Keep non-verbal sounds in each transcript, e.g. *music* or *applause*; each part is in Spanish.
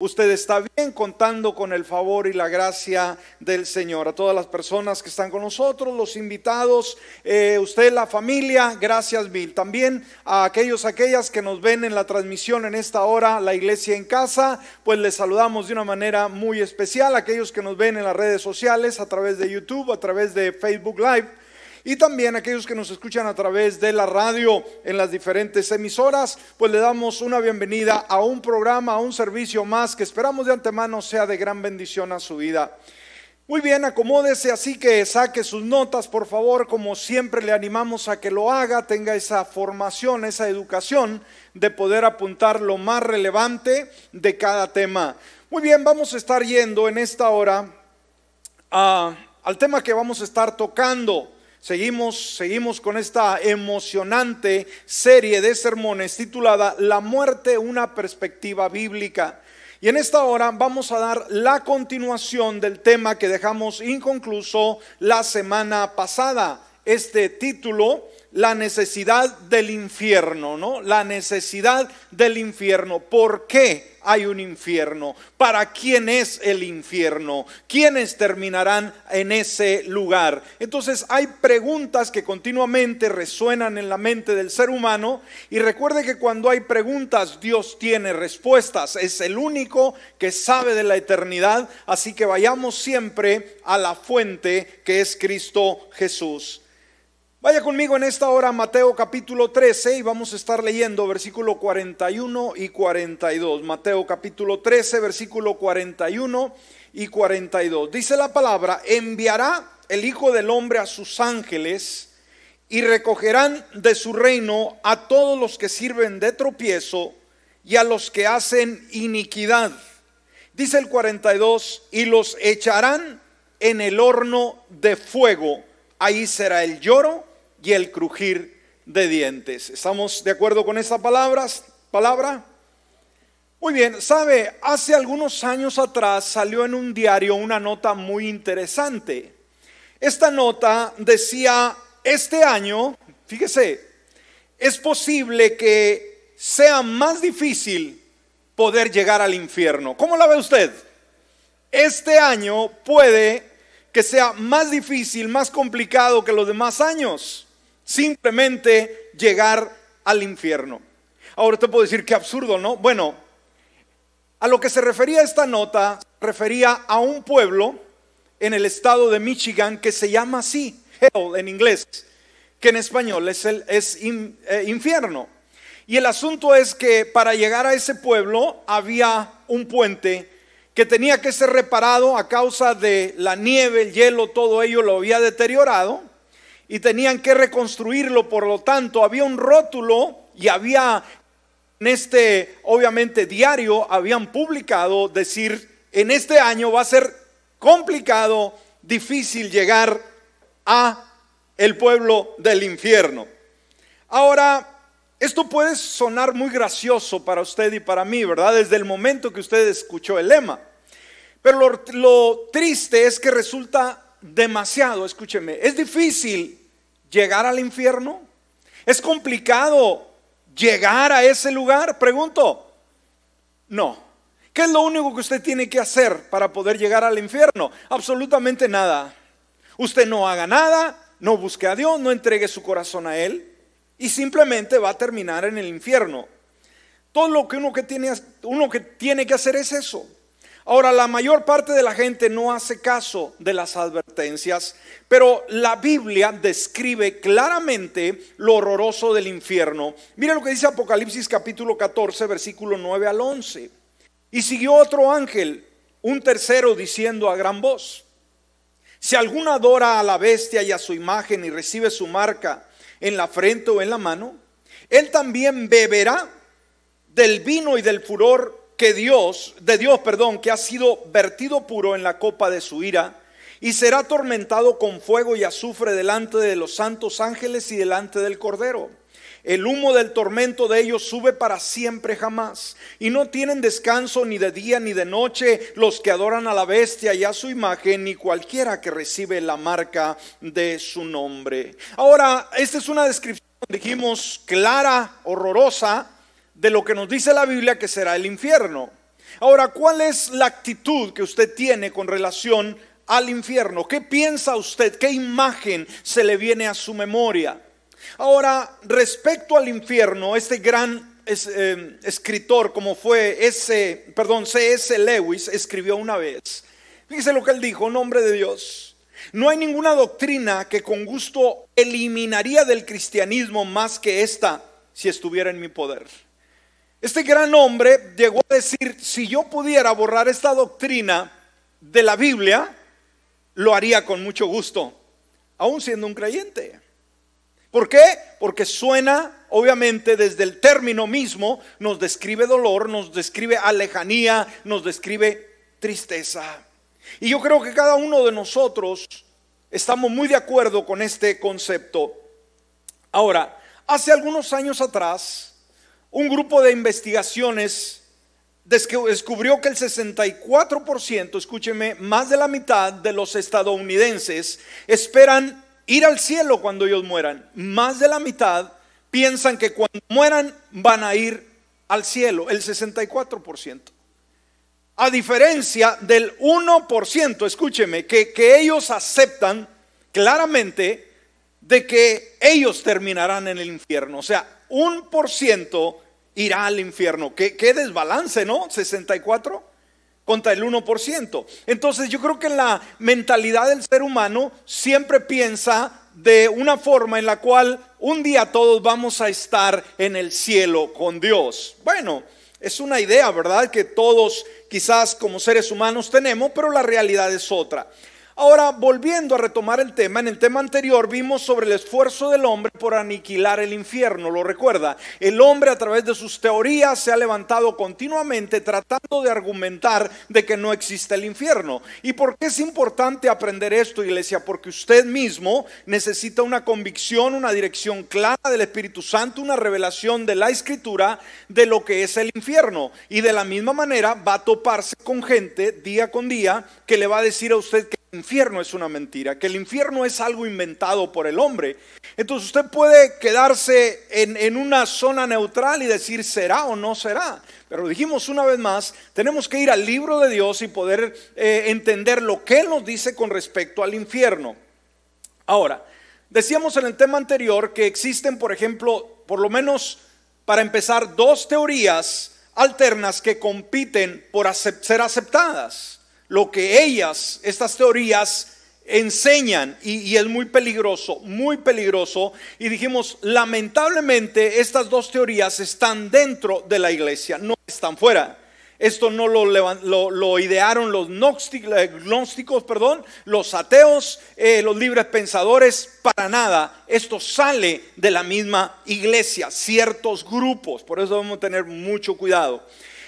Usted está bien contando con el favor y la gracia del Señor. A todas las personas que están con nosotros, los invitados, eh, usted, la familia, gracias mil. También a aquellos, aquellas que nos ven en la transmisión en esta hora, la iglesia en casa, pues les saludamos de una manera muy especial. Aquellos que nos ven en las redes sociales, a través de YouTube, a través de Facebook Live y también aquellos que nos escuchan a través de la radio en las diferentes emisoras, pues le damos una bienvenida a un programa, a un servicio más que esperamos de antemano sea de gran bendición a su vida. Muy bien, acomódese, así que saque sus notas, por favor, como siempre le animamos a que lo haga, tenga esa formación, esa educación de poder apuntar lo más relevante de cada tema. Muy bien, vamos a estar yendo en esta hora ah, al tema que vamos a estar tocando. Seguimos, con esta emocionante serie de sermones titulada La muerte, una perspectiva bíblica. Y en esta hora vamos a dar la continuación del tema que dejamos inconcluso la semana pasada. Este título la necesidad del infierno, ¿no? La necesidad del infierno. ¿Por qué hay un infierno? ¿Para quién es el infierno? ¿Quiénes terminarán en ese lugar? Entonces hay preguntas que continuamente resuenan en la mente del ser humano y recuerde que cuando hay preguntas Dios tiene respuestas. Es el único que sabe de la eternidad, así que vayamos siempre a la fuente que es Cristo Jesús. Vaya conmigo en esta hora Mateo capítulo 13 y vamos a estar leyendo versículo 41 y 42. Mateo capítulo 13, versículo 41 y 42. Dice la palabra, enviará el Hijo del Hombre a sus ángeles y recogerán de su reino a todos los que sirven de tropiezo y a los que hacen iniquidad. Dice el 42, y los echarán en el horno de fuego. Ahí será el lloro y el crujir de dientes. ¿Estamos de acuerdo con esa palabra? palabra? Muy bien, sabe, hace algunos años atrás salió en un diario una nota muy interesante. Esta nota decía, este año, fíjese, es posible que sea más difícil poder llegar al infierno. ¿Cómo la ve usted? Este año puede que sea más difícil, más complicado que los demás años simplemente llegar al infierno. Ahora te puedo decir que absurdo, ¿no? Bueno, a lo que se refería esta nota, Se refería a un pueblo en el estado de Michigan que se llama así, hell en inglés, que en español es, el, es eh, infierno. Y el asunto es que para llegar a ese pueblo había un puente que tenía que ser reparado a causa de la nieve, el hielo, todo ello lo había deteriorado y tenían que reconstruirlo, por lo tanto había un rótulo y había en este, obviamente, diario habían publicado decir, en este año va a ser complicado, difícil llegar a el pueblo del infierno. Ahora, esto puede sonar muy gracioso para usted y para mí, ¿verdad? Desde el momento que usted escuchó el lema. Pero lo, lo triste es que resulta demasiado, escúcheme, es difícil llegar al infierno? ¿Es complicado llegar a ese lugar? Pregunto. No. ¿Qué es lo único que usted tiene que hacer para poder llegar al infierno? Absolutamente nada. Usted no haga nada, no busque a Dios, no entregue su corazón a Él y simplemente va a terminar en el infierno. Todo lo que uno que tiene, uno que tiene que hacer es eso, Ahora, la mayor parte de la gente no hace caso de las advertencias, pero la Biblia describe claramente lo horroroso del infierno. Mira lo que dice Apocalipsis capítulo 14, versículo 9 al 11. Y siguió otro ángel, un tercero, diciendo a gran voz, si alguno adora a la bestia y a su imagen y recibe su marca en la frente o en la mano, él también beberá del vino y del furor que Dios, de Dios, perdón, que ha sido vertido puro en la copa de su ira, y será atormentado con fuego y azufre delante de los santos ángeles y delante del Cordero. El humo del tormento de ellos sube para siempre jamás, y no tienen descanso ni de día ni de noche los que adoran a la bestia y a su imagen, ni cualquiera que recibe la marca de su nombre. Ahora, esta es una descripción, dijimos, clara, horrorosa, de lo que nos dice la Biblia que será el infierno. Ahora, ¿cuál es la actitud que usted tiene con relación al infierno? ¿Qué piensa usted? ¿Qué imagen se le viene a su memoria? Ahora, respecto al infierno, este gran em, escritor como fue ese, perdón, C.S. Lewis escribió una vez. Fíjese lo que él dijo, nombre de Dios. No hay ninguna doctrina que con gusto eliminaría del cristianismo más que esta si estuviera en mi poder. Este gran hombre llegó a decir, si yo pudiera borrar esta doctrina de la Biblia, lo haría con mucho gusto, aún siendo un creyente. ¿Por qué? Porque suena, obviamente, desde el término mismo, nos describe dolor, nos describe alejanía, nos describe tristeza. Y yo creo que cada uno de nosotros estamos muy de acuerdo con este concepto. Ahora, hace algunos años atrás, un grupo de investigaciones descubrió que el 64%, escúcheme, más de la mitad de los estadounidenses esperan ir al cielo cuando ellos mueran. Más de la mitad piensan que cuando mueran van a ir al cielo, el 64%. A diferencia del 1%, escúcheme, que, que ellos aceptan claramente de que ellos terminarán en el infierno. O sea, un por ciento irá al infierno. ¿Qué, ¿Qué, desbalance, ¿no? 64 contra el 1%. Entonces yo creo que la mentalidad del ser humano siempre piensa de una forma en la cual un día todos vamos a estar en el cielo con Dios. Bueno, es una idea, ¿verdad? Que todos quizás como seres humanos tenemos, pero la realidad es otra. Ahora, volviendo a retomar el tema, en el tema anterior vimos sobre el esfuerzo del hombre por aniquilar el infierno, lo recuerda. El hombre a través de sus teorías se ha levantado continuamente tratando de argumentar de que no existe el infierno. ¿Y por qué es importante aprender esto, iglesia? Porque usted mismo necesita una convicción, una dirección clara del Espíritu Santo, una revelación de la escritura de lo que es el infierno. Y de la misma manera va a toparse con gente día con día que le va a decir a usted que infierno es una mentira, que el infierno es algo inventado por el hombre. Entonces usted puede quedarse en, una zona neutral y decir será o no será. Pero dijimos una vez más, tenemos que ir al libro de Dios y poder eh, entender lo que Él nos dice con respecto al infierno. Ahora, decíamos en el tema anterior que existen, por ejemplo, por lo menos para empezar, dos teorías alternas que compiten por ser aceptadas lo que ellas, estas teorías, enseñan y, es muy peligroso, muy peligroso. Y dijimos, lamentablemente estas dos teorías están dentro de la iglesia, no están fuera. Esto no lo, lo idearon los eh, gnósticos, perdón, los ateos, eh, los libres pensadores, para nada. Esto sale de la misma iglesia, ciertos grupos. Por eso debemos tener mucho cuidado.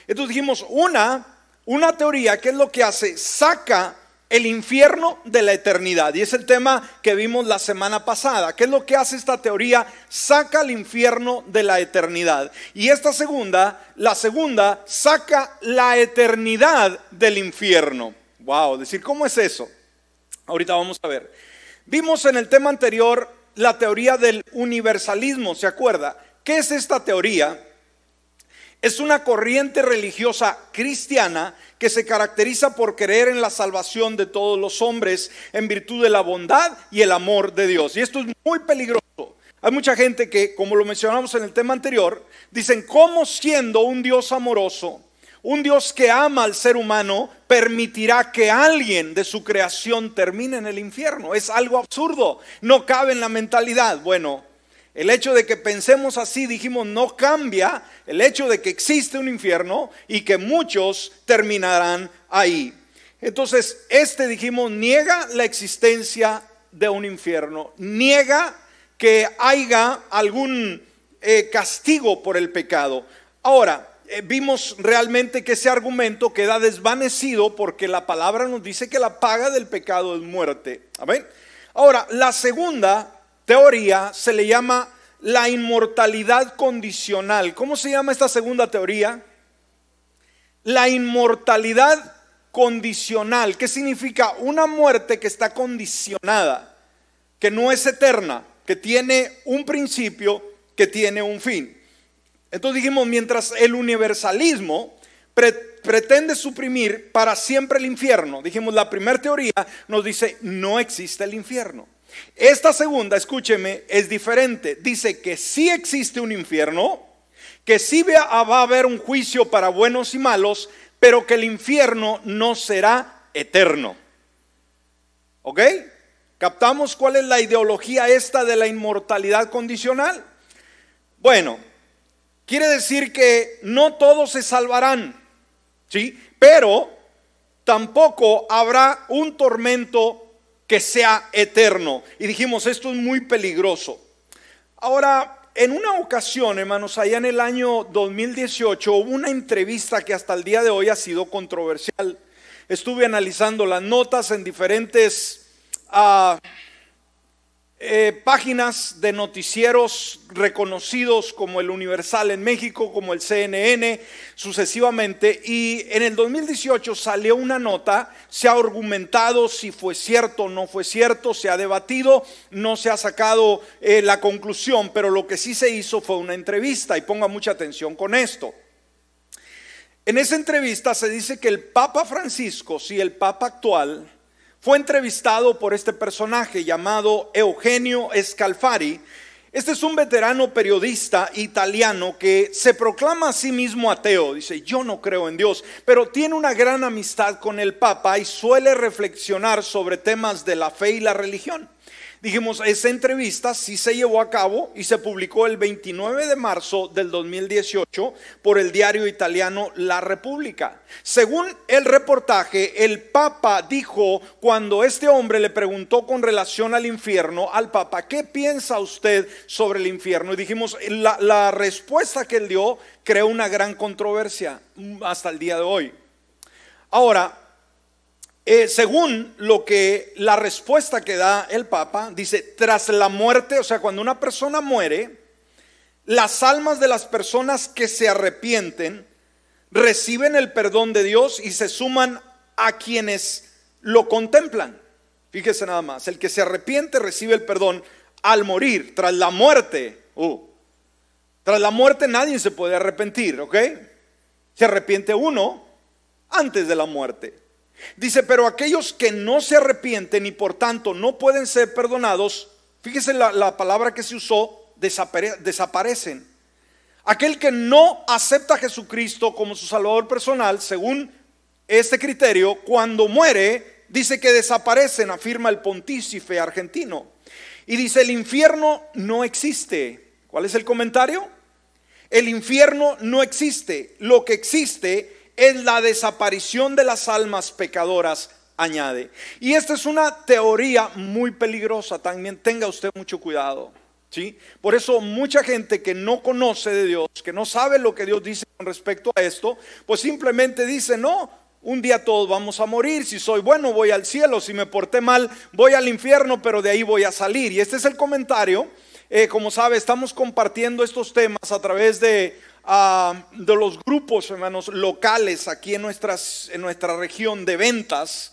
Entonces dijimos, una una teoría que es lo que hace, saca el infierno de la eternidad. Y es el tema que vimos la semana pasada. ¿Qué es lo que hace esta teoría? Saca el infierno de la eternidad. Y esta segunda, la segunda, saca la eternidad del infierno. Wow, decir, ¿cómo es eso? Ahorita vamos a ver. Vimos en el tema anterior la teoría del universalismo, ¿se acuerda? ¿Qué es esta teoría? Es una corriente religiosa cristiana que se caracteriza por creer en la salvación de todos los hombres en virtud de la bondad y el amor de Dios. Y esto es muy peligroso. Hay mucha gente que, como lo mencionamos en el tema anterior, dicen, ¿cómo siendo un Dios amoroso, un Dios que ama al ser humano, permitirá que alguien de su creación termine en el infierno? Es algo absurdo, no cabe en la mentalidad. Bueno, el hecho de que pensemos así, dijimos, no cambia el hecho de que existe un infierno y que muchos terminarán ahí. Entonces, este, dijimos, niega la existencia de un infierno, niega que haya algún eh, castigo por el pecado. Ahora, eh, vimos realmente que ese argumento queda desvanecido porque la palabra nos dice que la paga del pecado es muerte. Amén. Ahora, la segunda teoría se le llama la inmortalidad condicional. ¿Cómo se llama esta segunda teoría? La inmortalidad condicional. ¿Qué significa? Una muerte que está condicionada, que no es eterna, que tiene un principio, que tiene un fin. Entonces dijimos, mientras el universalismo pretende suprimir para siempre el infierno, dijimos, la primera teoría nos dice, no existe el infierno. Esta segunda, escúcheme, es diferente. Dice que sí existe un infierno, que sí ah, va a haber un juicio para buenos y malos, pero que el infierno no será eterno. ¿Ok? ¿Captamos cuál es la ideología esta de la inmortalidad condicional? Bueno, quiere decir que no todos se salvarán, ¿sí? Pero tampoco habrá un tormento que sea eterno. Y dijimos, esto es muy peligroso. Ahora, en una ocasión, hermanos, allá en el año 2018 hubo una entrevista que hasta el día de hoy ha sido controversial. Estuve analizando las notas en diferentes ah, eh, páginas de noticieros reconocidos como el Universal en México, como el CNN, sucesivamente. Y en el 2018 salió una nota, se ha argumentado si fue cierto o no fue cierto, se ha debatido, no se ha sacado eh, la conclusión, pero lo que sí se hizo fue una entrevista y ponga mucha atención con esto. En esa entrevista se dice que el Papa Francisco, si el Papa actual, fue entrevistado por este personaje llamado Eugenio Scalfari. Este es un veterano periodista italiano que se proclama a sí mismo ateo, dice, yo no creo en Dios, pero tiene una gran amistad con el Papa y suele reflexionar sobre temas de la fe y la religión. Dijimos, esa entrevista sí se llevó a cabo y se publicó el 29 de marzo del 2018 por el diario italiano La República. Según el reportaje, el Papa dijo cuando este hombre le preguntó con relación al infierno al Papa, ¿qué piensa usted sobre el infierno? Y dijimos, la, la respuesta que él dio creó una gran controversia hasta el día de hoy. Ahora, eh, según lo que la respuesta que da el Papa, dice, tras la muerte, o sea, cuando una persona muere, las almas de las personas que se arrepienten reciben el perdón de Dios y se suman a quienes lo contemplan. Fíjese nada más, el que se arrepiente recibe el perdón al morir, tras la muerte. Uh, tras la muerte nadie se puede arrepentir, ¿ok? Se arrepiente uno antes de la muerte. Dice, pero aquellos que no se arrepienten y por tanto no pueden ser perdonados, fíjese la, palabra que se usó, desaparecen. Aquel que no acepta a Jesucristo como su Salvador personal, según este criterio, cuando muere, dice que desaparecen, afirma el pontífice argentino. Y dice, el infierno no existe. ¿Cuál es el comentario? El infierno no existe. Lo que existe es la desaparición de las almas pecadoras, añade. Y esta es una teoría muy peligrosa, también tenga usted mucho cuidado. ¿sí? Por eso mucha gente que no conoce de Dios, que no sabe lo que Dios dice con respecto a esto, pues simplemente dice, no, un día todos vamos a morir, si soy bueno voy al cielo, si me porté mal voy al infierno, pero de ahí voy a salir. Y este es el comentario. Eh, como sabe, estamos compartiendo estos temas a través de Ah, de los grupos, hermanos, locales aquí en, nuestras, en nuestra región de ventas.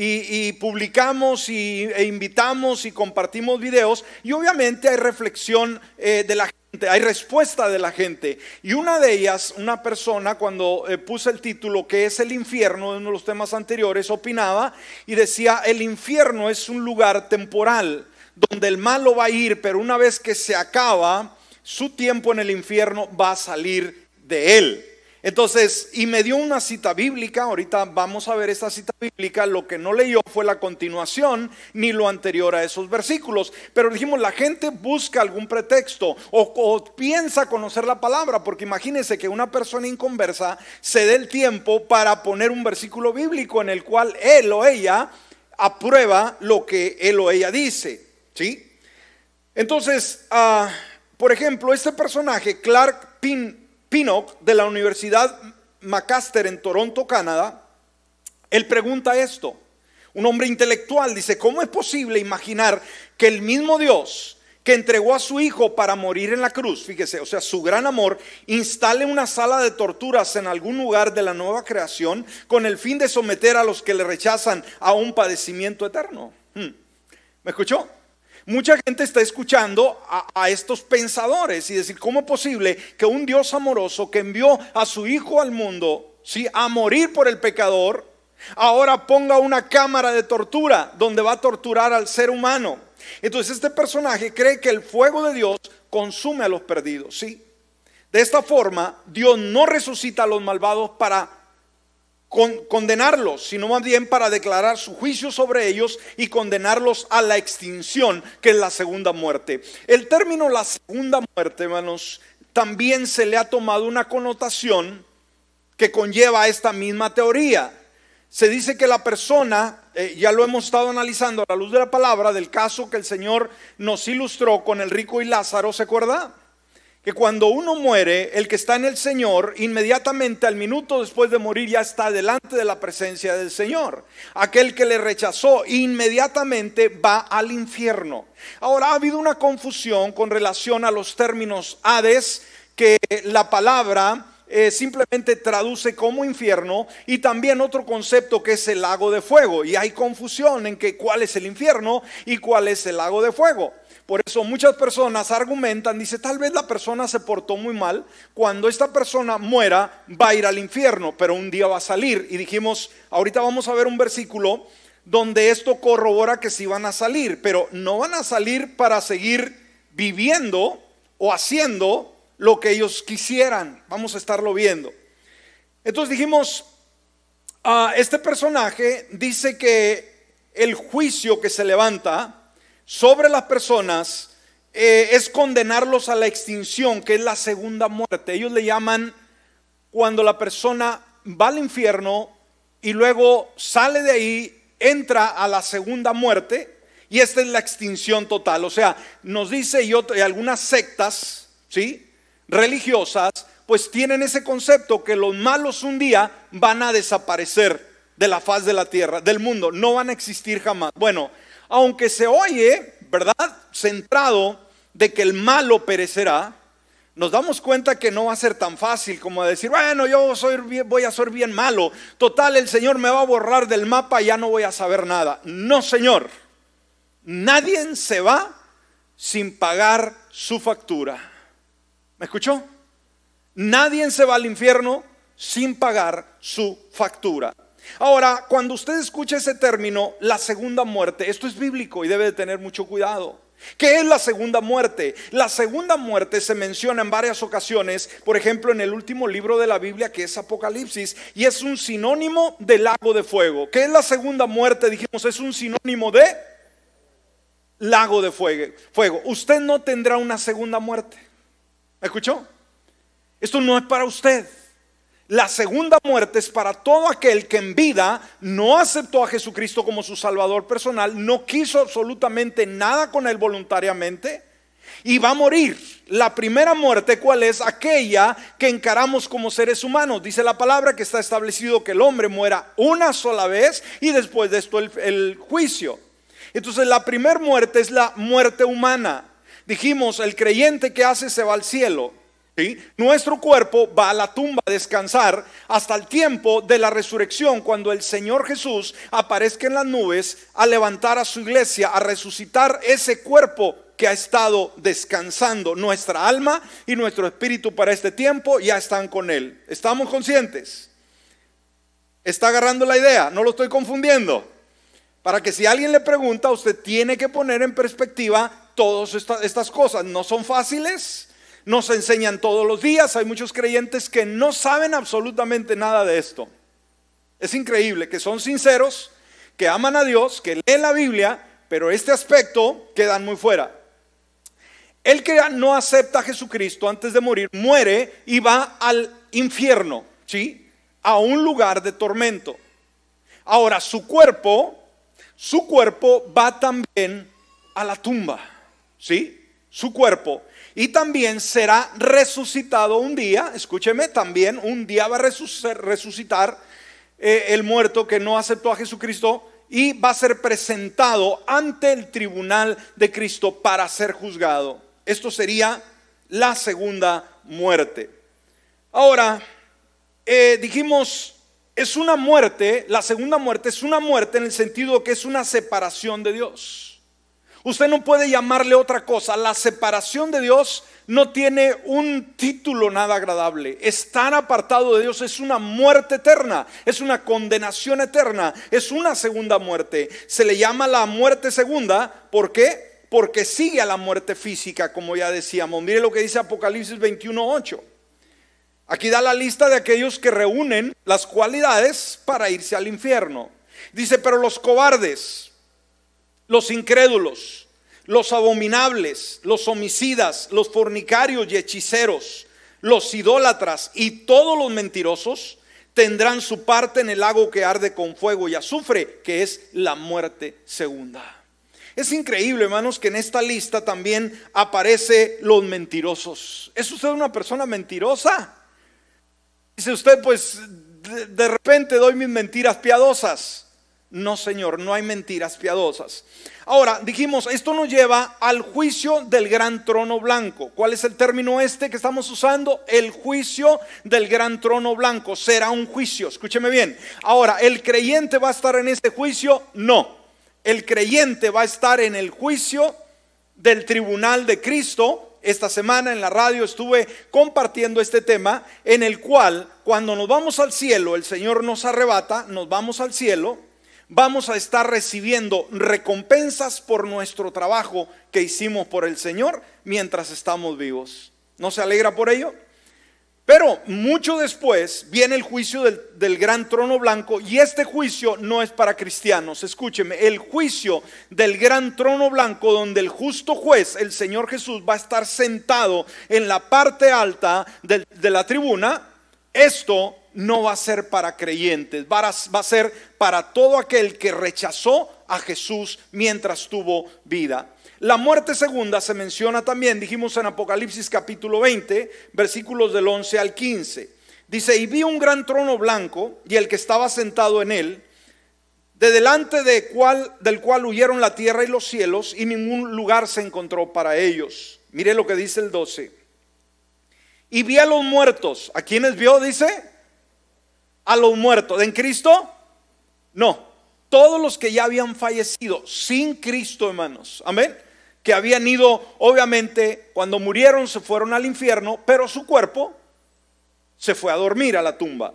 Y, publicamos y, e invitamos y compartimos videos y obviamente hay reflexión eh, de la gente, hay respuesta de la gente. Y una de ellas, una persona cuando eh, puse el título que es el infierno, de uno de los temas anteriores, opinaba y decía, el infierno es un lugar temporal donde el malo va a ir, pero una vez que se acaba, su tiempo en el infierno va a salir de él. Entonces, y me dio una cita bíblica, ahorita vamos a ver esta cita bíblica, lo que no leyó fue la continuación ni lo anterior a esos versículos, pero dijimos, la gente busca algún pretexto o, piensa conocer la palabra, porque imagínense que una persona inconversa se dé el tiempo para poner un versículo bíblico en el cual él o ella aprueba lo que él o ella dice, ¿sí? Entonces, ah... Por ejemplo, este personaje, Clark Pin, Pinnock, de la Universidad Macaster en Toronto, Canadá, él pregunta esto. Un hombre intelectual dice, ¿cómo es posible imaginar que el mismo Dios que entregó a su hijo para morir en la cruz, fíjese, o sea, su gran amor, instale una sala de torturas en algún lugar de la nueva creación con el fin de someter a los que le rechazan a un padecimiento eterno? Hmm. ¿Me escuchó? Mucha gente está escuchando a, estos pensadores y decir, ¿cómo es posible que un Dios amoroso que envió a su Hijo al mundo ¿sí? a morir por el pecador, ahora ponga una cámara de tortura donde va a torturar al ser humano? Entonces este personaje cree que el fuego de Dios consume a los perdidos, ¿sí? De esta forma, Dios no resucita a los malvados para condenarlos, sino más bien para declarar su juicio sobre ellos y condenarlos a la extinción, que es la segunda muerte. El término la segunda muerte, hermanos, también se le ha tomado una connotación que conlleva esta misma teoría. Se dice que la persona, eh, ya lo hemos estado analizando a la luz de la palabra, del caso que el Señor nos ilustró con el rico y Lázaro, ¿se acuerda? que cuando uno muere, el que está en el Señor, inmediatamente al minuto después de morir ya está delante de la presencia del Señor. Aquel que le rechazó inmediatamente va al infierno. Ahora ha habido una confusión con relación a los términos Hades, que la palabra eh, simplemente traduce como infierno y también otro concepto que es el lago de fuego. Y hay confusión en que cuál es el infierno y cuál es el lago de fuego. Por eso muchas personas argumentan, dice, tal vez la persona se portó muy mal, cuando esta persona muera va a ir al infierno, pero un día va a salir. Y dijimos, ahorita vamos a ver un versículo donde esto corrobora que sí van a salir, pero no van a salir para seguir viviendo o haciendo lo que ellos quisieran. Vamos a estarlo viendo. Entonces dijimos, a ah, este personaje dice que el juicio que se levanta sobre las personas eh, es condenarlos a la extinción, que es la segunda muerte. Ellos le llaman cuando la persona va al infierno y luego sale de ahí, entra a la segunda muerte y esta es la extinción total. O sea, nos dice y, algunas sectas, ¿sí? Religiosas, pues tienen ese concepto que los malos un día van a desaparecer de la faz de la tierra, del mundo, no van a existir jamás. Bueno, aunque se oye, ¿verdad? Centrado de que el malo perecerá, nos damos cuenta que no va a ser tan fácil como decir, bueno, yo voy a ser bien malo, total, el Señor me va a borrar del mapa y ya no voy a saber nada. No, Señor, nadie se va sin pagar su factura. ¿Me escuchó? Nadie se va al infierno sin pagar su factura. Ahora, cuando usted escucha ese término, la segunda muerte, esto es bíblico y debe de tener mucho cuidado. ¿Qué es la segunda muerte? La segunda muerte se menciona en varias ocasiones, por ejemplo en el último libro de la Biblia que es Apocalipsis, y es un sinónimo del lago de fuego. ¿Qué es la segunda muerte? Dijimos, es un sinónimo de lago de fuego. fuego. Usted no tendrá una segunda muerte. ¿Me escuchó? Esto no es para usted. La segunda muerte es para todo aquel que en vida no aceptó a Jesucristo como su Salvador personal, no quiso absolutamente nada con él voluntariamente y va a morir. La primera muerte, ¿cuál es? Aquella que encaramos como seres humanos. Dice la palabra que está establecido que el hombre muera una sola vez y después de esto el, juicio. Entonces la primera muerte es la muerte humana. Dijimos, el creyente que hace se va al cielo. Nuestro cuerpo va a la tumba a descansar hasta el tiempo de la resurrección, cuando el Señor Jesús aparezca en las nubes a levantar a su iglesia, a resucitar ese cuerpo que ha estado descansando. Nuestra alma y nuestro espíritu para este tiempo ya están con Él. ¿Estamos conscientes? ¿Está agarrando la idea? ¿No lo estoy confundiendo? Para que si alguien le pregunta, usted tiene que poner en perspectiva todas estas cosas. No son fáciles, nos enseñan todos los días. Hay muchos creyentes que no saben absolutamente nada de esto. Es increíble que son sinceros, que aman a Dios, que leen la Biblia, pero este aspecto quedan muy fuera. El que no acepta a Jesucristo antes de morir muere y va al infierno, ¿sí? A un lugar de tormento. Ahora, su cuerpo, su cuerpo va también a la tumba, ¿sí? Su cuerpo y también será resucitado un día, escúcheme, también un día va a resucitar eh, el muerto que no aceptó a Jesucristo y va a ser presentado ante el tribunal de Cristo para ser juzgado. Esto sería la segunda muerte. Ahora, eh, dijimos, es una muerte, la segunda muerte es una muerte en el sentido que es una separación de Dios. Usted no puede llamarle otra cosa. La separación de Dios no tiene un título nada agradable. Estar apartado de Dios es una muerte eterna, es una condenación eterna, es una segunda muerte. Se le llama la muerte segunda, ¿por qué? Porque sigue a la muerte física, como ya decíamos. Mire lo que dice Apocalipsis 21:8. Aquí da la lista de aquellos que reúnen las cualidades para irse al infierno. Dice, pero los cobardes, los incrédulos, los abominables, los homicidas, los fornicarios y hechiceros, los idólatras y todos los mentirosos tendrán su parte en el lago que arde con fuego y azufre, que es la muerte segunda. Es increíble, hermanos, que en esta lista también aparece los mentirosos. ¿Es usted una persona mentirosa? Dice usted, pues de repente doy mis mentiras piadosas. No, Señor, no hay mentiras piadosas. Ahora, dijimos, esto nos lleva al juicio del gran trono blanco. ¿Cuál es el término este que estamos usando? El juicio del gran trono blanco. Será un juicio, escúcheme bien. Ahora, ¿el creyente va a estar en este juicio? No. El creyente va a estar en el juicio del tribunal de Cristo, esta semana en la radio estuve compartiendo este tema en el cual cuando nos vamos al cielo, el Señor nos arrebata, nos vamos al cielo, vamos a estar recibiendo recompensas por nuestro trabajo que hicimos por el Señor mientras estamos vivos. ¿No se alegra por ello? Pero mucho después viene el juicio del, gran trono blanco y este juicio no es para cristianos. Escúcheme, el juicio del gran trono blanco donde el justo juez, el Señor Jesús, va a estar sentado en la parte alta de, de la tribuna. Esto no va a ser para creyentes, va a ser para todo aquel que rechazó a Jesús mientras tuvo vida. La muerte segunda se menciona también, dijimos en Apocalipsis capítulo 20, versículos del 11 al 15. Dice, y vi un gran trono blanco y el que estaba sentado en él, de delante de del cual huyeron la tierra y los cielos, y ningún lugar se encontró para ellos. Mire lo que dice el 12. Y vi a los muertos. ¿A quienes vio? Dice, a los muertos. ¿En Cristo? No. Todos los que ya habían fallecido sin Cristo, hermanos. Amén. Que habían ido, obviamente, cuando murieron se fueron al infierno, pero su cuerpo se fue a dormir a la tumba.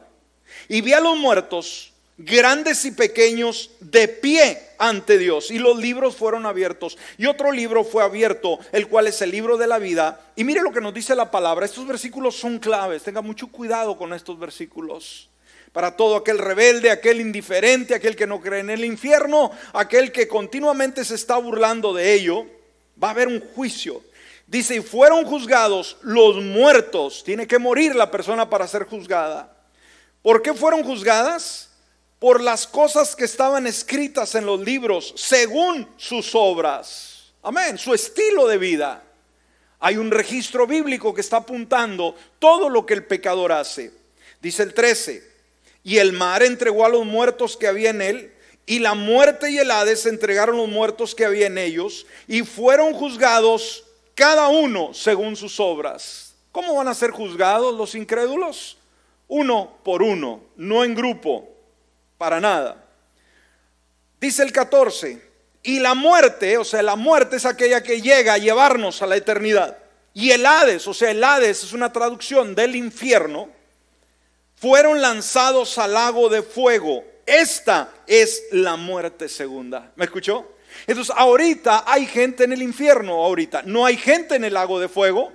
Y vi a los muertos, grandes y pequeños, de pie ante Dios. Y los libros fueron abiertos. Y otro libro fue abierto, el cual es el libro de la vida. Y mire lo que nos dice la palabra. Estos versículos son claves. Tenga mucho cuidado con estos versículos para todo aquel rebelde, aquel indiferente, aquel que no cree en el infierno, aquel que continuamente se está burlando de ello, va a haber un juicio. Dice, y fueron juzgados los muertos. Tiene que morir la persona para ser juzgada. ¿Por qué fueron juzgadas? Por las cosas que estaban escritas en los libros, según sus obras. Amén, su estilo de vida. Hay un registro bíblico que está apuntando todo lo que el pecador hace. Dice el 13, y el mar entregó a los muertos que había en él, y la muerte y el Hades entregaron los muertos que había en ellos, y fueron juzgados cada uno según sus obras. ¿Cómo van a ser juzgados los incrédulos? Uno por uno, no en grupo, para nada. Dice el 14, y la muerte, o sea, la muerte es aquella que llega a llevarnos a la eternidad. Y el Hades, o sea, el Hades es una traducción del infierno, fueron lanzados al lago de fuego. Esta es la muerte segunda. ¿Me escuchó? Entonces, ahorita hay gente en el infierno, ahorita. No hay gente en el lago de fuego,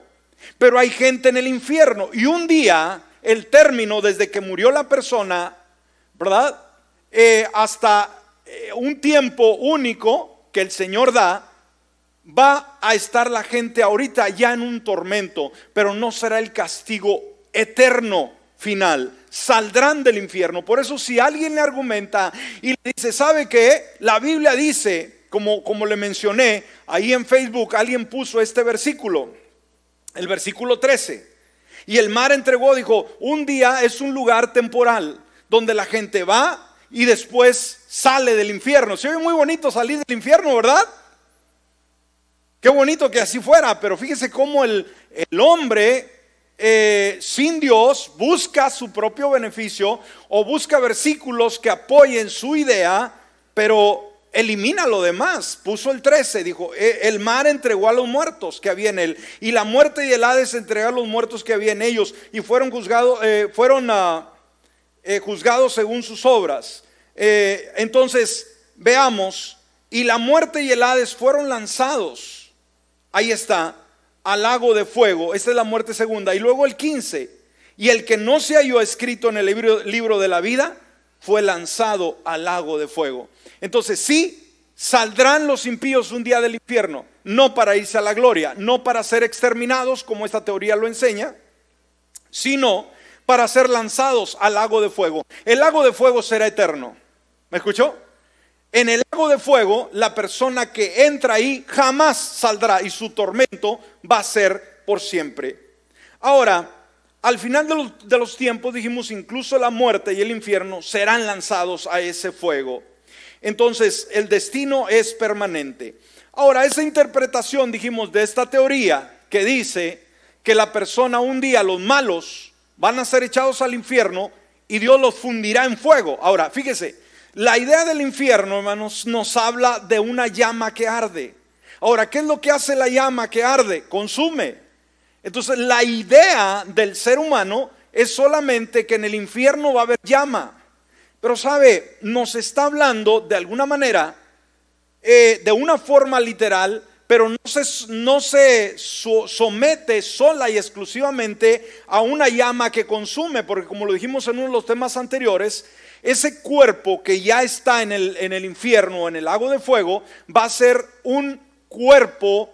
pero hay gente en el infierno. Y un día, el término desde que murió la persona, ¿verdad? Eh, hasta eh, un tiempo único que el Señor da, va a estar la gente ahorita ya en un tormento, pero no será el castigo eterno final saldrán del infierno. Por eso si alguien le argumenta y le dice, ¿sabe qué? La Biblia dice, como, como le mencioné, ahí en Facebook alguien puso este versículo, el versículo 13. Y el mar entregó, dijo, un día es un lugar temporal donde la gente va y después sale del infierno. Se ve muy bonito salir del infierno, ¿verdad? Qué bonito que así fuera, pero fíjese cómo el, el hombre eh, sin Dios busca su propio beneficio o busca versículos que apoyen su idea, pero elimina lo demás. Puso el 13, dijo, e, el mar entregó a los muertos que había en él, y la muerte y el Hades entregaron a los muertos que había en ellos, y fueron juzgados, eh, fueron ah, eh, juzgados según sus obras. entonces, veamos, y la muerte y el Hades fueron lanzados. Ahí está al lago de fuego. Esta es la muerte segunda. Y luego el 15. Y el que no se halló escrito en el libro, libro de la vida fue lanzado al lago de fuego. Entonces, sí, saldrán los impíos un día del infierno, no para irse a la gloria, no para ser exterminados, como esta teoría lo enseña, sino para ser lanzados al lago de fuego. El lago de fuego será eterno. ¿Me escuchó? En el lago de fuego, la persona que entra ahí jamás saldrá y su tormento va a ser por siempre. Ahora, al final de los, tiempos dijimos, incluso la muerte y el infierno serán lanzados a ese fuego. Entonces, el destino es permanente. Ahora, esa interpretación, dijimos, de esta teoría que dice que la persona un día, los malos, van a ser echados al infierno y Dios los fundirá en fuego. Ahora, fíjese, la idea del infierno, hermanos, nos habla de una llama que arde. Ahora, ¿qué es lo que hace la llama que arde? Consume. Entonces, la idea del ser humano es solamente que en el infierno va a haber llama. Pero sabe, nos está hablando de alguna manera, eh, de una forma literal, pero no se, no se somete sola y exclusivamente a una llama que consume, porque como lo dijimos en uno de los temas anteriores, ese cuerpo que ya está en el, en el infierno, en el lago de fuego, va a ser un cuerpo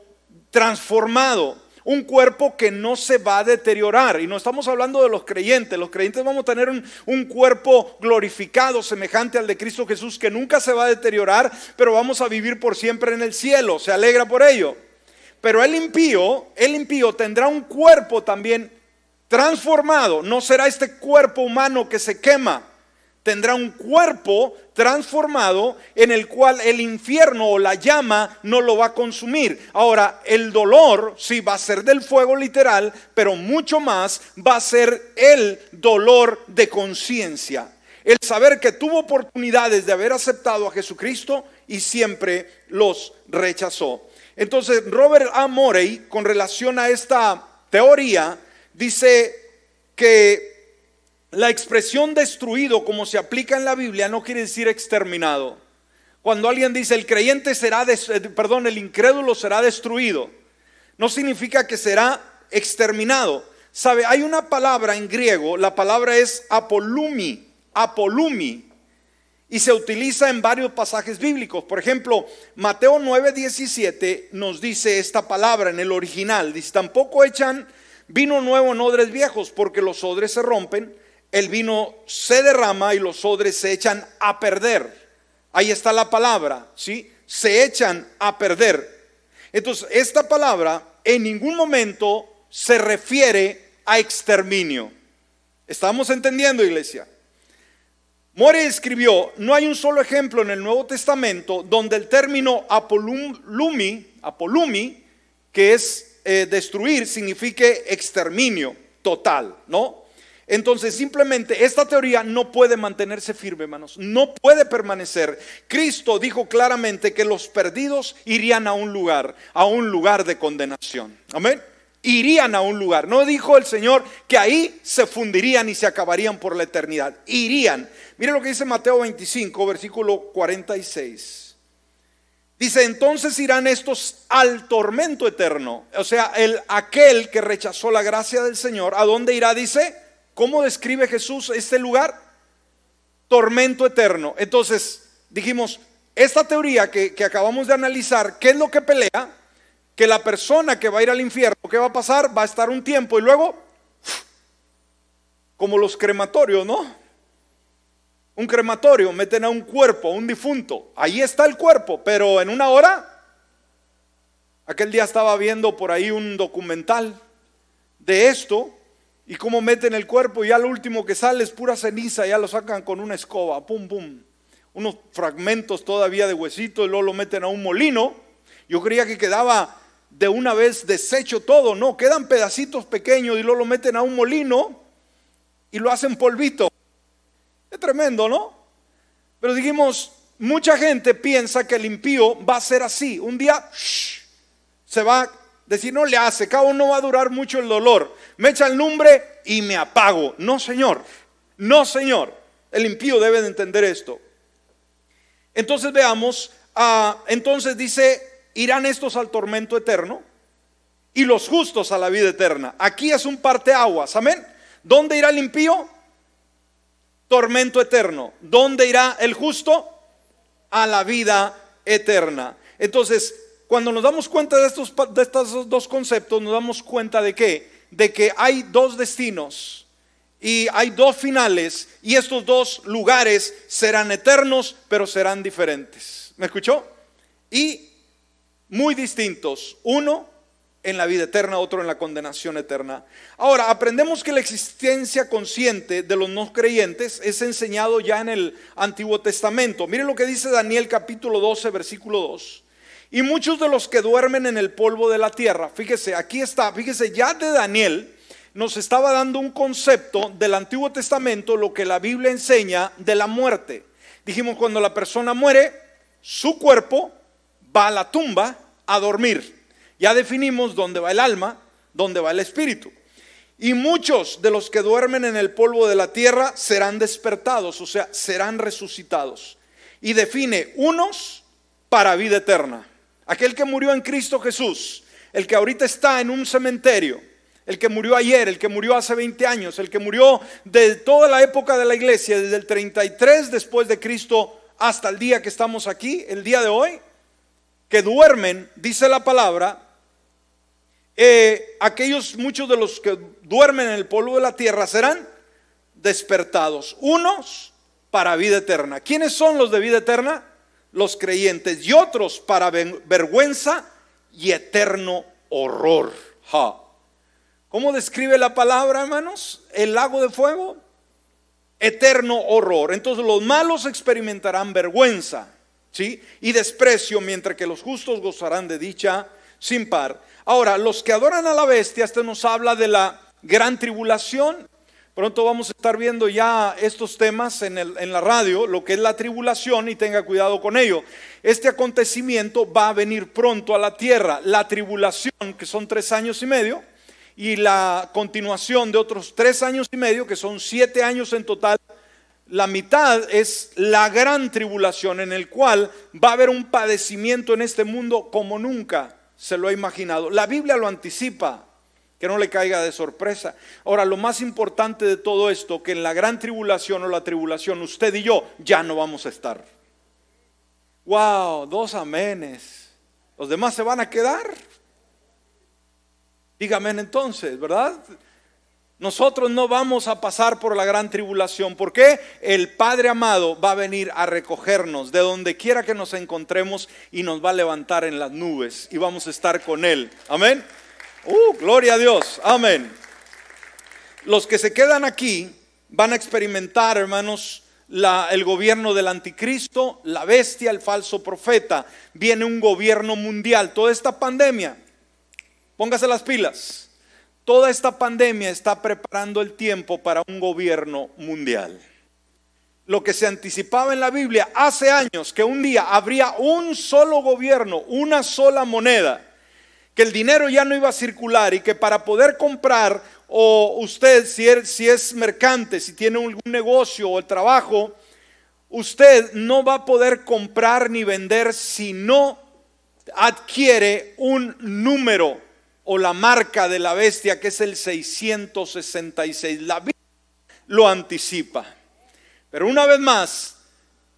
transformado, un cuerpo que no se va a deteriorar. Y no estamos hablando de los creyentes. Los creyentes vamos a tener un, un, cuerpo glorificado, semejante al de Cristo Jesús, que nunca se va a deteriorar, pero vamos a vivir por siempre en el cielo. Se alegra por ello. Pero el impío, el impío tendrá un cuerpo también transformado. No será este cuerpo humano que se quema tendrá un cuerpo transformado en el cual el infierno o la llama no lo va a consumir. Ahora, el dolor sí va a ser del fuego literal, pero mucho más va a ser el dolor de conciencia. El saber que tuvo oportunidades de haber aceptado a Jesucristo y siempre los rechazó. Entonces, Robert A. Morey, con relación a esta teoría, dice que la expresión destruido como se aplica en la Biblia no quiere decir exterminado. Cuando alguien dice el creyente será, eh, perdón, el incrédulo será destruido, no significa que será exterminado. Sabe, hay una palabra en griego, la palabra es apolumi, apolumi, y se utiliza en varios pasajes bíblicos. Por ejemplo, Mateo 9:17 nos dice esta palabra en el original, dice, tampoco echan vino nuevo en odres viejos, porque los odres se rompen el vino se derrama y los odres se echan a perder. Ahí está la palabra, ¿sí? Se echan a perder. Entonces, esta palabra en ningún momento se refiere a exterminio. ¿Estamos entendiendo, iglesia? More escribió, no hay un solo ejemplo en el Nuevo Testamento donde el término apolumi, apolumi que es eh, destruir, signifique exterminio total, ¿no? Entonces, simplemente esta teoría no puede mantenerse firme, hermanos. No puede permanecer. Cristo dijo claramente que los perdidos irían a un lugar, a un lugar de condenación. Amén. Irían a un lugar. No dijo el Señor que ahí se fundirían y se acabarían por la eternidad. Irían. Mire lo que dice Mateo 25, versículo 46. Dice, entonces irán estos al tormento eterno. O sea, el aquel que rechazó la gracia del Señor, ¿a dónde irá? Dice, ¿Cómo describe Jesús este lugar? Tormento eterno. Entonces, dijimos, esta teoría que, acabamos de analizar, ¿qué es lo que pelea? Que la persona que va a ir al infierno, ¿qué va a pasar? Va a estar un tiempo y luego, como los crematorios, ¿no? Un crematorio, meten a un cuerpo, un difunto. Ahí está el cuerpo, pero en una hora, aquel día estaba viendo por ahí un documental de esto y cómo meten el cuerpo y ya lo último que sale es pura ceniza, ya lo sacan con una escoba, pum, pum. Unos fragmentos todavía de huesito y luego lo meten a un molino. Yo creía que quedaba de una vez deshecho todo, no, quedan pedacitos pequeños y luego lo meten a un molino y lo hacen polvito. Es tremendo, ¿no? Pero dijimos, mucha gente piensa que el impío va a ser así. Un día se va Decir, no le hace, cabo no va a durar mucho el dolor. Me echa el nombre y me apago. No, Señor. No, Señor. El impío debe de entender esto. Entonces veamos, ah, entonces dice, irán estos al tormento eterno y los justos a la vida eterna. Aquí es un parteaguas, amén. ¿Dónde irá el impío? Tormento eterno. ¿Dónde irá el justo? A la vida eterna. Entonces, cuando nos damos cuenta de estos, de dos conceptos, nos damos cuenta de qué? De que hay dos destinos y hay dos finales y estos dos lugares serán eternos, pero serán diferentes. ¿Me escuchó? Y muy distintos. Uno en la vida eterna, otro en la condenación eterna. Ahora, aprendemos que la existencia consciente de los no creyentes es enseñado ya en el Antiguo Testamento. Miren lo que dice Daniel capítulo 12, versículo 2. Y muchos de los que duermen en el polvo de la tierra, fíjese, aquí está, fíjese, ya de Daniel nos estaba dando un concepto del Antiguo Testamento, lo que la Biblia enseña de la muerte. Dijimos, cuando la persona muere, su cuerpo va a la tumba a dormir. Ya definimos dónde va el alma, dónde va el espíritu. Y muchos de los que duermen en el polvo de la tierra serán despertados, o sea, serán resucitados. Y define unos para vida eterna aquel que murió en Cristo Jesús, el que ahorita está en un cementerio, el que murió ayer, el que murió hace 20 años, el que murió de toda la época de la iglesia, desde el 33 después de Cristo hasta el día que estamos aquí, el día de hoy, que duermen, dice la palabra, eh, aquellos muchos de los que duermen en el polvo de la tierra serán despertados, unos para vida eterna. ¿Quiénes son los de vida eterna? los creyentes y otros para vergüenza y eterno horror. ¿Cómo describe la palabra, hermanos? El lago de fuego. Eterno horror. Entonces los malos experimentarán vergüenza ¿sí? y desprecio, mientras que los justos gozarán de dicha sin par. Ahora, los que adoran a la bestia, este nos habla de la gran tribulación Pronto vamos a estar viendo ya estos temas en, en, la radio, lo que es la tribulación, y tenga cuidado con ello. Este acontecimiento va a venir pronto a la tierra. La tribulación, que son tres años y medio, y la continuación de otros tres años y medio, que son siete años en total. La mitad es la gran tribulación en el cual va a haber un padecimiento en este mundo como nunca se lo ha imaginado. La Biblia lo anticipa que no le caiga de sorpresa. Ahora, lo más importante de todo esto, que en la gran tribulación o la tribulación, usted y yo ya no vamos a estar. ¡Wow! Dos amenes. Los demás se van a quedar. Dígame entonces, ¿verdad? Nosotros no vamos a pasar por la gran tribulación porque el Padre amado va a venir a recogernos de donde quiera que nos encontremos y nos va a levantar en las nubes y vamos a estar con Él. Amén. Uh, gloria a Dios. Amén. Los que se quedan aquí van a experimentar, hermanos, el gobierno del anticristo, la bestia, el falso profeta. Viene un gobierno mundial. Toda esta pandemia, póngase las pilas. Toda esta pandemia está preparando el tiempo para un gobierno mundial. Lo que se anticipaba en la Biblia hace años, que un día habría un solo gobierno, una sola moneda que el dinero ya no iba a circular y que para poder comprar o usted er, si es, mercante, si tiene algún negocio o el trabajo, usted no va a poder comprar ni vender si no adquiere un número o la marca de la bestia que es el 666. La vida lo anticipa. Pero una vez más,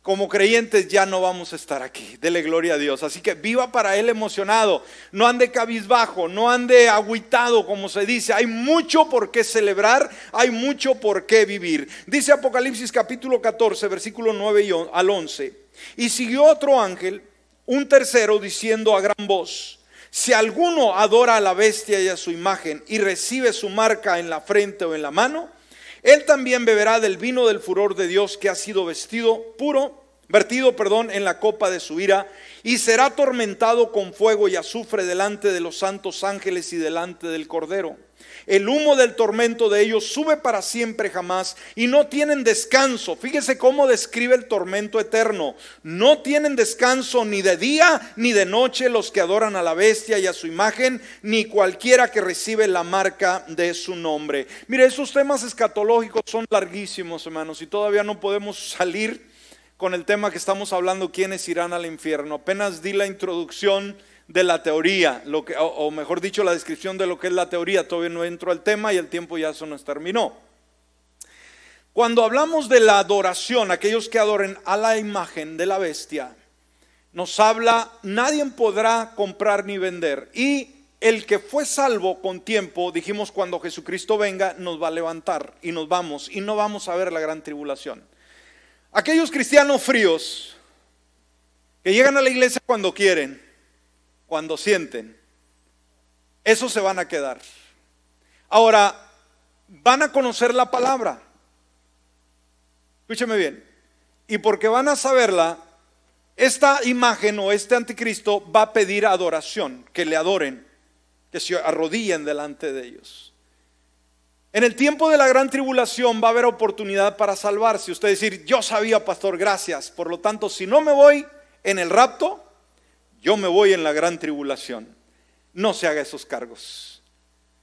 como creyentes ya no vamos a estar aquí. Dele gloria a Dios. Así que viva para Él emocionado. No ande cabizbajo, no ande agüitado, como se dice. Hay mucho por qué celebrar, hay mucho por qué vivir. Dice Apocalipsis capítulo 14, versículo 9 al 11. Y siguió otro ángel, un tercero, diciendo a gran voz, si alguno adora a la bestia y a su imagen y recibe su marca en la frente o en la mano, él también beberá del vino del furor de Dios que ha sido vestido puro, vertido, perdón, en la copa de su ira, y será atormentado con fuego y azufre delante de los santos ángeles y delante del Cordero. El humo del tormento de ellos sube para siempre jamás y no tienen descanso. Fíjese cómo describe el tormento eterno. No tienen descanso ni de día ni de noche los que adoran a la bestia y a su imagen, ni cualquiera que recibe la marca de su nombre. Mire, esos temas escatológicos son larguísimos, hermanos, y todavía no podemos salir con el tema que estamos hablando, quiénes irán al infierno. Apenas di la introducción de la teoría, lo que, o, o mejor dicho, la descripción de lo que es la teoría. Todavía no entro al tema y el tiempo ya se nos terminó. Cuando hablamos de la adoración, aquellos que adoren a la imagen de la bestia, nos habla, nadie podrá comprar ni vender. Y el que fue salvo con tiempo, dijimos, cuando Jesucristo venga, nos va a levantar y nos vamos y no vamos a ver la gran tribulación. Aquellos cristianos fríos que llegan a la iglesia cuando quieren, cuando sienten, Eso se van a quedar. Ahora, van a conocer la palabra. Escúcheme bien. Y porque van a saberla, esta imagen o este anticristo va a pedir adoración, que le adoren, que se arrodillen delante de ellos. En el tiempo de la gran tribulación va a haber oportunidad para salvarse. Usted decir, yo sabía, pastor, gracias. Por lo tanto, si no me voy en el rapto, yo me voy en la gran tribulación. No se haga esos cargos.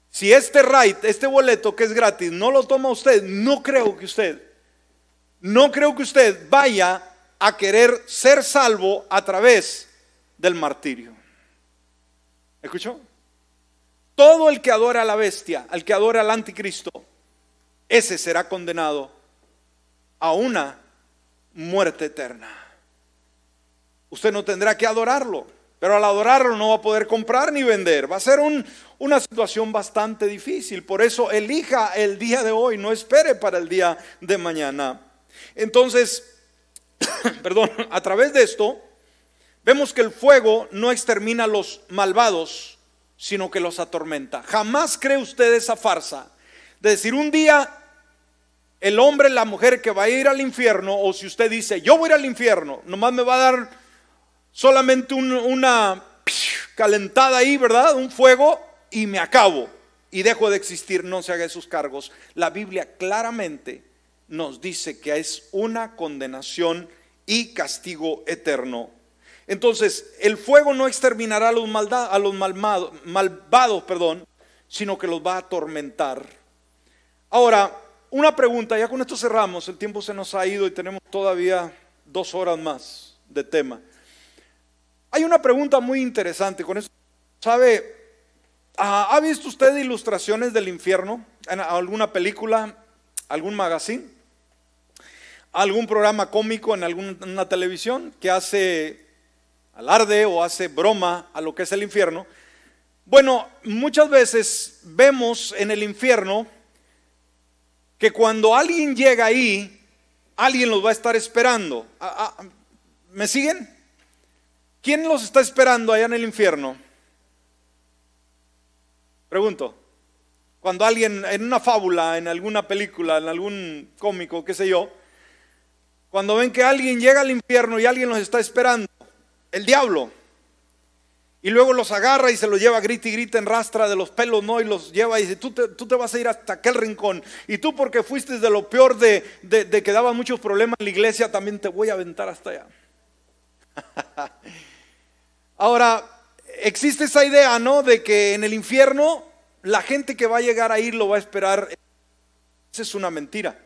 Si este right, este boleto que es gratis, no lo toma usted, no creo que usted, no creo que usted vaya a querer ser salvo a través del martirio. ¿Escuchó? Todo el que adora a la bestia, al que adora al anticristo, ese será condenado a una muerte eterna usted no tendrá que adorarlo, pero al adorarlo no va a poder comprar ni vender. Va a ser una situación bastante difícil. Por eso elija el día de hoy, no espere para el día de mañana. Entonces, *coughs* perdón, a través de esto, vemos que el fuego no extermina a los malvados, sino que los atormenta. Jamás cree usted esa farsa de decir un día el hombre, la mujer que va a ir al infierno, o si usted dice, yo voy ir al infierno, nomás me va a dar solamente una calentada ahí, ¿verdad? Un fuego y me acabo y dejo de existir, no se haga esos cargos. La Biblia claramente nos dice que es una condenación y castigo eterno. Entonces, el fuego no exterminará a los, a los malvados, perdón, sino que los va a atormentar. Ahora, una pregunta, ya con esto cerramos, el tiempo se nos ha ido y tenemos todavía dos horas más de tema. Hay una pregunta muy interesante con eso. ¿Sabe? Ah, ¿Ha visto usted ilustraciones del infierno en alguna película, algún magazine, algún programa cómico en alguna televisión que hace alarde o hace broma a lo que es el infierno? Bueno, muchas veces vemos en el infierno que cuando alguien llega ahí, alguien los va a estar esperando. Ah, ah, ¿Me siguen? ¿Quién los está esperando allá en el infierno? Pregunto. Cuando alguien, en una fábula, en alguna película, en algún cómico, qué sé yo, cuando ven que alguien llega al infierno y alguien los está esperando, el diablo, y luego los agarra y se los lleva grita y grita en rastra de los pelos, ¿no? Y los lleva y dice, tú te, tú te vas a ir hasta aquel rincón. Y tú porque fuiste de lo peor de, que daba muchos problemas en la iglesia, también te voy a aventar hasta allá. *laughs* Ahora, existe esa idea, ¿no? De que en el infierno la gente que va a llegar ahí lo va a esperar. Esa es una mentira.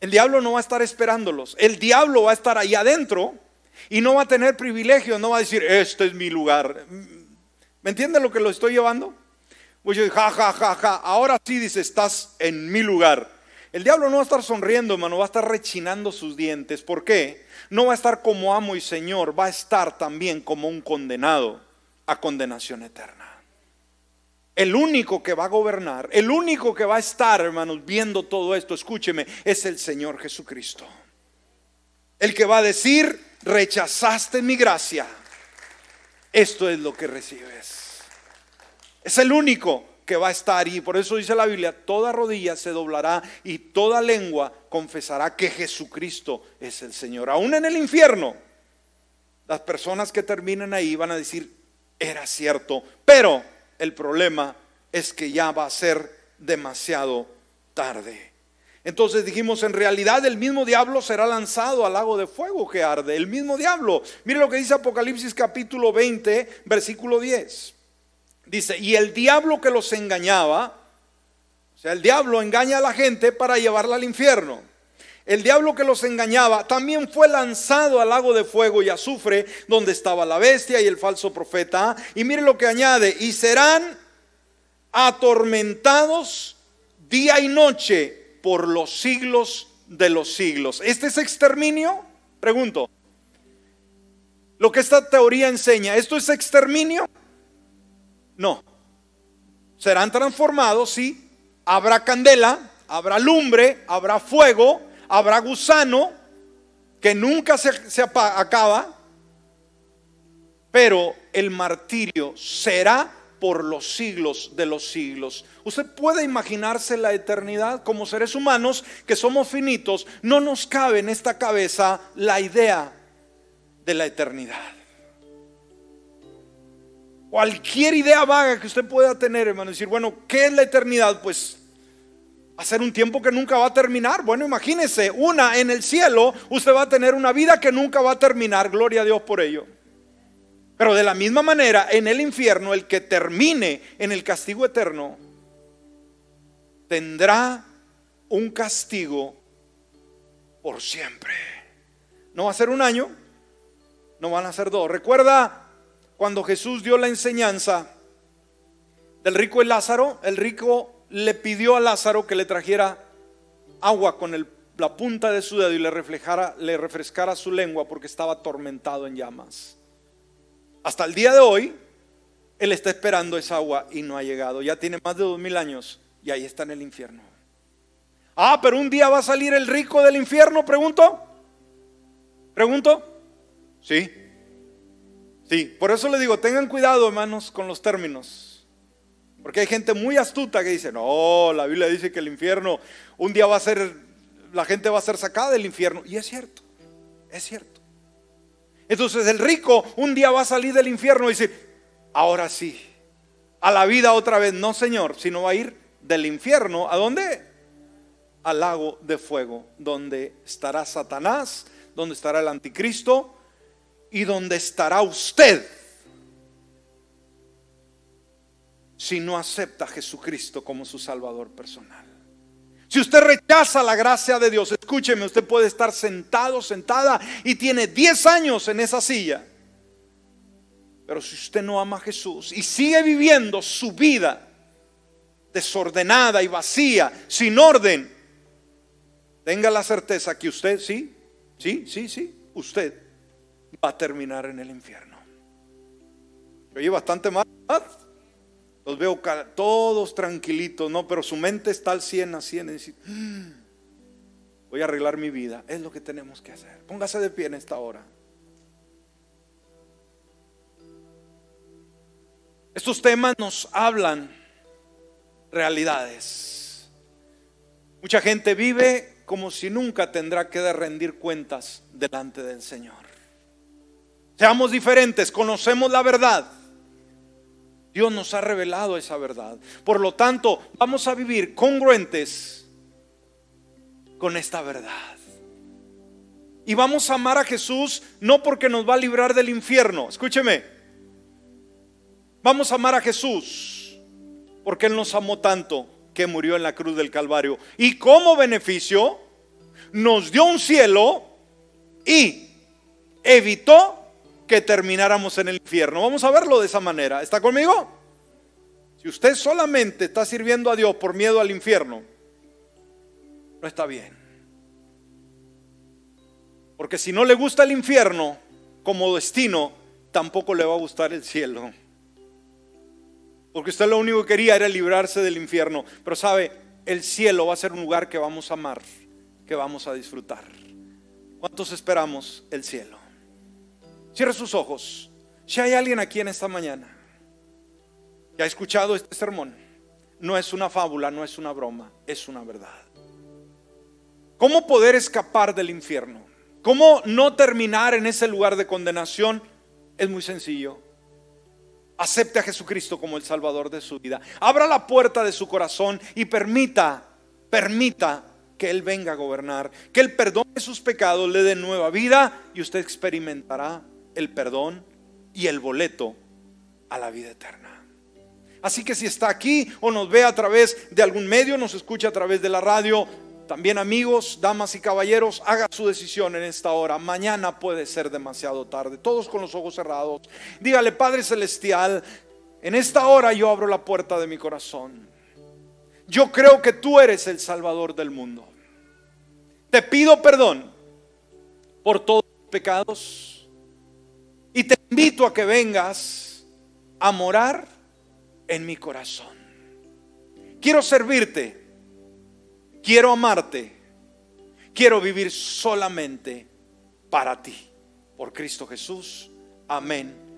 El diablo no va a estar esperándolos. El diablo va a estar ahí adentro y no va a tener privilegio, no va a decir, este es mi lugar. ¿Me entiende lo que lo estoy llevando? Pues yo, ja, ja, ja, ja, ahora sí dice, estás en mi lugar. El diablo no va a estar sonriendo, hermano, va a estar rechinando sus dientes. ¿Por qué? No va a estar como amo y señor, va a estar también como un condenado a condenación eterna. El único que va a gobernar, el único que va a estar, hermanos, viendo todo esto, escúcheme, es el Señor Jesucristo. El que va a decir, rechazaste mi gracia. Esto es lo que recibes. Es el único que va a estar. Y por eso dice la Biblia, toda rodilla se doblará y toda lengua confesará que Jesucristo es el Señor. Aún en el infierno, las personas que terminan ahí van a decir, era cierto, pero el problema es que ya va a ser demasiado tarde. Entonces dijimos, en realidad el mismo diablo será lanzado al lago de fuego que arde, el mismo diablo. Mire lo que dice Apocalipsis capítulo 20, versículo 10. Dice, y el diablo que los engañaba, o sea, el diablo engaña a la gente para llevarla al infierno. El diablo que los engañaba también fue lanzado al lago de fuego y azufre, donde estaba la bestia y el falso profeta. Y mire lo que añade, y serán atormentados día y noche por los siglos de los siglos. ¿Este es exterminio? Pregunto. Lo que esta teoría enseña, ¿esto es exterminio? No. Serán transformados, si Habrá candela, habrá lumbre, habrá fuego, habrá gusano que nunca se acaba. Pero el martirio será por los siglos de los siglos. Usted puede imaginarse la eternidad como seres humanos que somos finitos. No nos cabe en esta cabeza la idea de la eternidad cualquier idea vaga que usted pueda tener, hermano, decir, bueno, ¿qué es la eternidad? Pues hacer un tiempo que nunca va a terminar. Bueno, imagínese, una en el cielo, usted va a tener una vida que nunca va a terminar, gloria a Dios por ello. Pero de la misma manera, en el infierno, el que termine en el castigo eterno, tendrá un castigo por siempre. No va a ser un año, no van a ser dos. Recuerda cuando Jesús dio la enseñanza del rico y Lázaro, el rico le pidió a Lázaro que le trajera agua con la punta de su dedo y le, reflejara, le refrescara su lengua porque estaba atormentado en llamas. Hasta el día de hoy, él está esperando esa agua y no ha llegado. Ya tiene más de dos mil años y ahí está en el infierno. Ah, pero un día va a salir el rico del infierno, pregunto. Pregunto. Sí. Sí, por eso le digo, tengan cuidado, hermanos, con los términos. Porque hay gente muy astuta que dice, no, la Biblia dice que el infierno, un día va a ser, la gente va a ser sacada del infierno. Y es cierto, es cierto. Entonces el rico un día va a salir del infierno y dice ahora sí, a la vida otra vez, no Señor, sino va a ir del infierno, ¿a dónde? Al lago de fuego, donde estará Satanás, donde estará el anticristo, y dónde estará usted si no acepta a Jesucristo como su Salvador personal. Si usted rechaza la gracia de Dios, escúcheme, usted puede estar sentado, sentada y tiene 10 años en esa silla. Pero si usted no ama a Jesús y sigue viviendo su vida desordenada y vacía, sin orden, tenga la certeza que usted, sí, sí, sí, sí, usted va a terminar en el infierno. Yo Oye, bastante mal. Los veo todos tranquilitos, ¿no? Pero su mente está al 100, a 100. voy a arreglar mi vida. Es lo que tenemos que hacer. Póngase de pie en esta hora. Estos temas nos hablan realidades. Mucha gente vive como si nunca tendrá que rendir cuentas delante del Señor seamos diferentes, conocemos la verdad. Dios nos ha revelado esa verdad. Por lo tanto, vamos a vivir congruentes con esta verdad. Y vamos a amar a Jesús no porque nos va a librar del infierno, escúcheme. Vamos a amar a Jesús porque Él nos amó tanto que murió en la cruz del Calvario. Y como beneficio nos dio un cielo y evitó que termináramos en el infierno. Vamos a verlo de esa manera. ¿Está conmigo? Si usted solamente está sirviendo a Dios por miedo al infierno, no está bien. Porque si no le gusta el infierno como destino, tampoco le va a gustar el cielo. Porque usted lo único que quería era librarse del infierno. Pero sabe, el cielo va a ser un lugar que vamos a amar, que vamos a disfrutar. ¿Cuántos esperamos el cielo? Cierre sus ojos. Si hay alguien aquí en esta mañana que ha escuchado este sermón, no es una fábula, no es una broma, es una verdad. ¿Cómo poder escapar del infierno? ¿Cómo no terminar en ese lugar de condenación? Es muy sencillo. Acepte a Jesucristo como el Salvador de su vida. Abra la puerta de su corazón y permita, permita que Él venga a gobernar, que Él perdone sus pecados, le dé nueva vida y usted experimentará el perdón y el boleto a la vida eterna. Así que si está aquí o nos ve a través de algún medio, nos escucha a través de la radio, también amigos, damas y caballeros, haga su decisión en esta hora. Mañana puede ser demasiado tarde. Todos con los ojos cerrados. Dígale, Padre Celestial, en esta hora yo abro la puerta de mi corazón. Yo creo que tú eres el Salvador del mundo. Te pido perdón por todos los pecados y te invito a que vengas a morar en mi corazón. Quiero servirte, quiero amarte, quiero vivir solamente para ti. Por Cristo Jesús. Amén